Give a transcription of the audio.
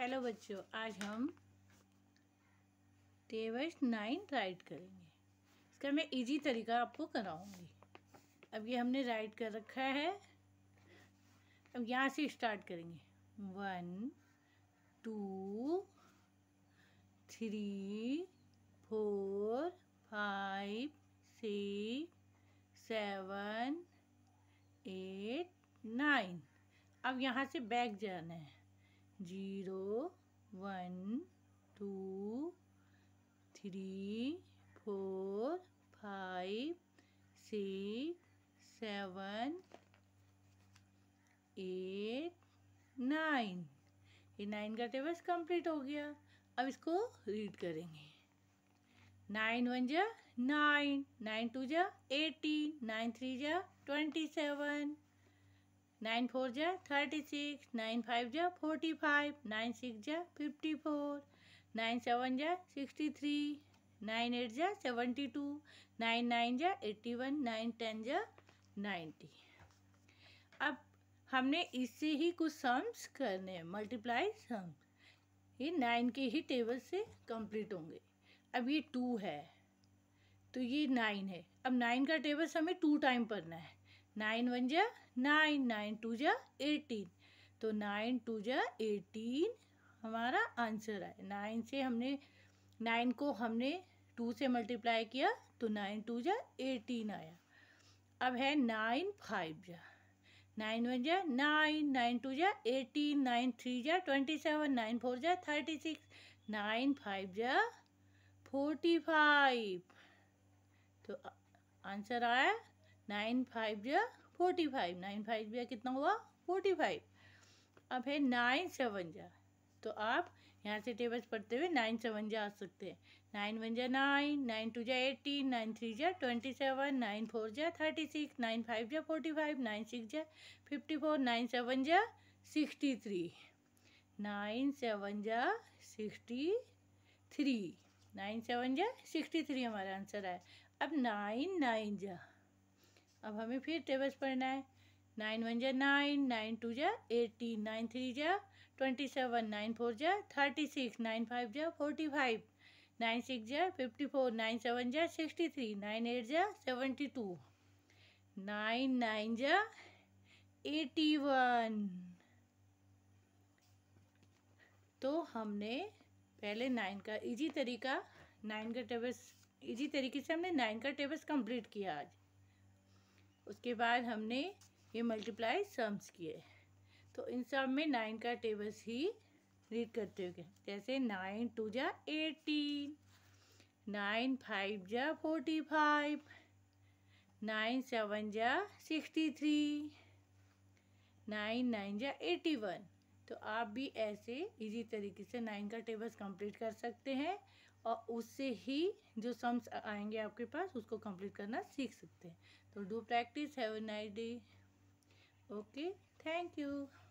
hello बच्चों आज हम टेबल नाइन राइट करेंगे इसका मैं इजी तरीका आपको कराऊंगी अब ये हमने राइट कर रखा है अब यहाँ से स्टार्ट करेंगे one two three four five six seven eight nine अब यहाँ से बैक जाना है zero one two three four five six seven eight nine ये नाइन का टेबल्स कंप्लीट हो गया अब इसको रीड करेंगे नाइन वन जा नाइन नाइन टू जा एटीन नाइन थ्री जा ट्वेंटी सेवन नाइन फोर जा थर्टी सिक्स नाइन फाइव जा फोर्टी फाइव नाइन सिक्स जा फिफ्टी फोर नाइन सेवन जा सिक्सटी थ्री नाइन एट जा सेवेंटी टू नाइन नाइन जा eighty one nine ten जा ninety अब हमने इससे ही कुछ सम्स करने हैं मल्टीप्लाई सम्स ये नाइन के ही टेबल से कंप्लीट होंगे अब ये टू है तो ये नाइन है अब नाइन का टेबल हमें टू टाइम पढ़ना है नाइन वन जा नाइन नाइन टू जा एटीन तो नाइन टू जा एटीन हमारा आंसर आया नाइन से हमने नाइन को हमने टू से मल्टीप्लाई किया तो नाइन टू जा एटीन आया अब है नाइन फाइव जा नाइन वन जा नाइन नाइन टू जा एटीन नाइन थ्री जा ट्वेंटी सेवन नाइन फोर जा थर्टी सिक्स नाइन फाइव जा फोर्टी फाइव तो आंसर आया नाइन फाइव जो फोर्टी फाइव नाइन फाइव जो कितना हुआ फोर्टी फाइव अब है नाइन सेवन जा तो आप यहाँ से टेबल्स पढ़ते हुए नाइन सेवन जा आ सकते हैं नाइन वन जा नाइन नाइन टू जा एटीन नाइन थ्री जा ट्वेंटी सेवन नाइन फोर जा थर्टी सिक्स नाइन फाइव जा फोर्टी फाइव नाइन सिक्स जा फिफ्टी फोर नाइन सेवन जा सिक्सटी थ्री नाइन सेवन जा सिक्सटी थ्री नाइन सेवन जा sixty three हमारा answer आया अब नाइन नाइन जा अब हमें फिर टेबल्स पढ़ना है नाइन वन जा नाइन नाइन टू जा एटीन नाइन थ्री जा ट्वेंटी सेवन नाइन फोर जा थर्टी सिक्स नाइन फाइव जा फोर्टी फाइव नाइन सिक्स जा फिफ्टी फोर नाइन सेवन जा सिक्सटी थ्री नाइन एट जा सेवेंटी टू नाइन नाइन जा eighty one तो हमने पहले नाइन का इजी तरीका नाइन का टेबल्स इजी तरीके से हमने नाइन का टेबल्स कंप्लीट किया आज उसके बाद हमने ये मल्टीप्लाई सम्स किए तो इन सब में नाइन का टेबल्स ही रीड करते हुए जैसे नाइन टू जा एटीन नाइन फाइव जा फोर्टी फाइव नाइन सेवन जा सिक्सटी थ्री नाइन नाइन जा एटी वन तो आप भी ऐसे इजी तरीके से नाइन का टेबल्स कंप्लीट कर सकते हैं और उससे ही जो सम्स आएंगे आपके पास उसको कंप्लीट करना सीख सकते हैं तो do practice have a night day okay thank you